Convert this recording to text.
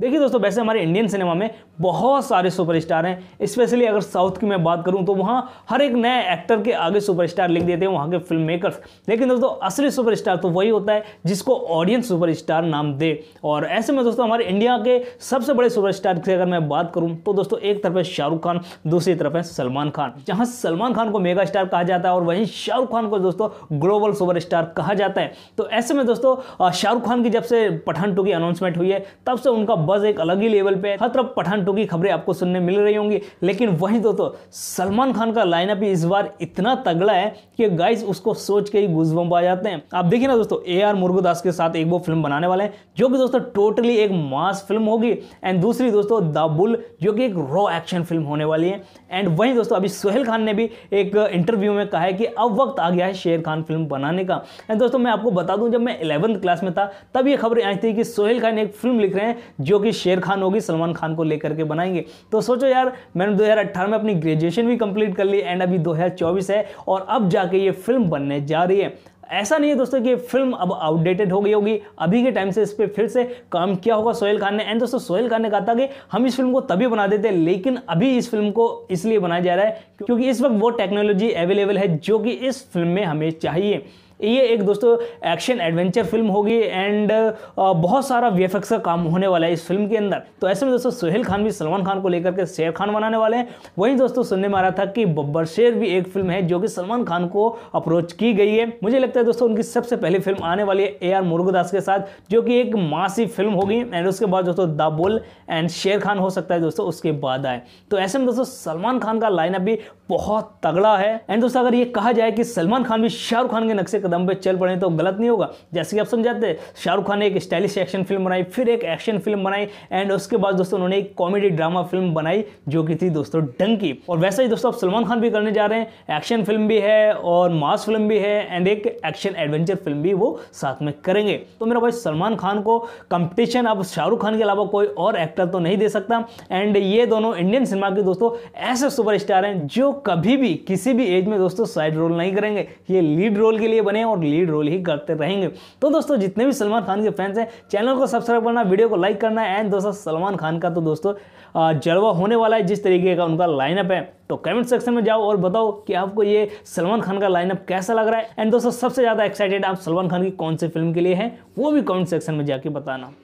देखिए दोस्तों वैसे हमारे इंडियन सिनेमा में बहुत सारे सुपरस्टार हैं स्पेशली अगर साउथ की मैं बात करूं तो वहां हर एक नए एक्टर के आगे सुपरस्टार लिख देते हैं वहां के फिल्म मेकर्स लेकिन दोस्तों असली सुपरस्टार तो वही होता है जिसको ऑडियंस सुपरस्टार नाम दे और ऐसे में दोस्तों हमारे इंडिया के सबसे बड़े स्टार की अगर मैं बात करूँ तो दोस्तों एक तरफ है शाहरुख खान दूसरी तरफ है सलमान खान जहाँ सलमान खान को मेगा स्टार कहा जाता है और वहीं शाहरुख खान को दोस्तों ग्लोबल स्टार कहा जाता है तो ऐसे में दोस्तों शाहरुख खान की जब से पठान टू की अनाउंसमेंट हुई है तब से उनका बस एक अलग ही लेवल पे है हर तरफ पठान टू की खबरें आपको सुनने मिल रही होंगी लेकिन वही दोस्तों तो, सलमान खान का लाइनअप इस बार इतना तगड़ा है कि गाइस उसको सोच के ही गुजबम आ जाते हैं आप देखिए ना दोस्तों ए आर मुर्गुदास के साथ एक वो फिल्म बनाने वाले हैं जो कि दोस्तों टोटली एक मास फिल्म होगी एंड दूसरी दोस्तों द बुल जो कि एक रॉ एक्शन फिल्म होने वाली है एंड वहीं दोस्तों अभी सुहेल खान ने भी एक इंटरव्यू में कहा है कि अब वक्त आ गया है शेर खान फिल्म बनाने का एंड दोस्तों मैं आपको बता दूं जब मैं इलेवंथ क्लास में था तब ये खबरें आई थी कि सोहेल खान एक फिल्म लिख रहे हैं जो जो कि शेर खान होगी सलमान खान को लेकर के बनाएंगे तो सोचो यार मैंने 2018 में अपनी ग्रेजुएशन भी कंप्लीट कर ली एंड अभी 2024 है और अब जाके ये फिल्म बनने जा रही है ऐसा नहीं है दोस्तों कि फिल्म अब आउटडेटेड हो गई होगी अभी के टाइम से इस पर फिर से काम किया होगा सोहेल खान ने एंड दोस्तों सोहेल खान ने कहा था कि हम इस फिल्म को तभी बना देते हैं लेकिन अभी इस फिल्म को इसलिए बनाया जा रहा है क्योंकि इस वक्त वो टेक्नोलॉजी अवेलेबल है जो कि इस फिल्म में हमें चाहिए ये एक दोस्तों एक्शन एडवेंचर फिल्म होगी एंड बहुत सारा वी का काम होने वाला है इस फिल्म के अंदर तो ऐसे में दोस्तों सुहेल खान भी सलमान खान को लेकर के शेर खान बनाने वाले हैं वहीं दोस्तों सुनने में आ रहा था कि बब्बर शेर भी एक फिल्म है जो कि सलमान खान को अप्रोच की गई है मुझे लगता है दोस्तों उनकी सबसे पहली फिल्म आने वाली है ए आर मुर्गदास के साथ जो कि एक मासी फिल्म होगी एंड उसके बाद दोस्तों द बुल एंड शेर खान हो सकता है दोस्तों उसके बाद आए तो ऐसे में दोस्तों सलमान खान का लाइनअप भी बहुत तगड़ा है एंड दोस्तों अगर ये कहा जाए कि सलमान खान भी शाहरुख खान के नक्शे कदम पे चल पड़े तो गलत नहीं होगा जैसे कि आप समझाते हैं शाहरुख खान ने एक स्टाइलिश एक्शन फिल्म बनाई फिर एक एक्शन फिल्म बनाई एंड उसके बाद दोस्तों उन्होंने एक कॉमेडी ड्रामा फिल्म बनाई जो कि थी दोस्तों डंकी और वैसे ही दोस्तों आप सलमान खान भी करने जा रहे हैं एक्शन फिल्म भी है और मास फिल्म भी है एंड एक एक्शन एडवेंचर फिल्म भी वो साथ में करेंगे तो मेरा भाई सलमान खान को कंपटीशन अब शाहरुख खान के अलावा कोई और एक्टर तो नहीं दे सकता एंड ये दोनों इंडियन सिनेमा के दोस्तों ऐसे सुपरस्टार हैं जो कभी भी किसी भी एज में दोस्तों साइड रोल नहीं करेंगे ये लीड रोल के लिए बने बने और लीड रोल ही करते रहेंगे तो दोस्तों जितने भी सलमान खान के फैंस हैं चैनल को सब्सक्राइब करना वीडियो को लाइक करना एंड दोस्तों सलमान खान का तो दोस्तों जलवा होने वाला है जिस तरीके का उनका लाइनअप है तो कमेंट सेक्शन में जाओ और बताओ कि आपको ये सलमान खान का लाइनअप कैसा लग रहा है एंड दोस्तों सबसे ज़्यादा एक्साइटेड आप सलमान खान की कौन सी फिल्म के लिए हैं वो भी कमेंट सेक्शन में जाके बताना